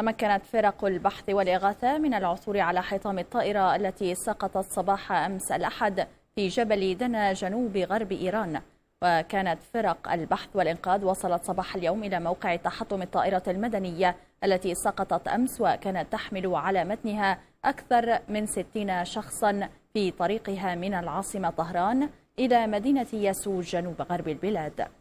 تمكنت فرق البحث والإغاثة من العثور على حطام الطائرة التي سقطت صباح أمس الأحد في جبل دنا جنوب غرب إيران وكانت فرق البحث والإنقاذ وصلت صباح اليوم إلى موقع تحطم الطائرة المدنية التي سقطت أمس وكانت تحمل على متنها أكثر من 60 شخصا في طريقها من العاصمة طهران إلى مدينة يسوج جنوب غرب البلاد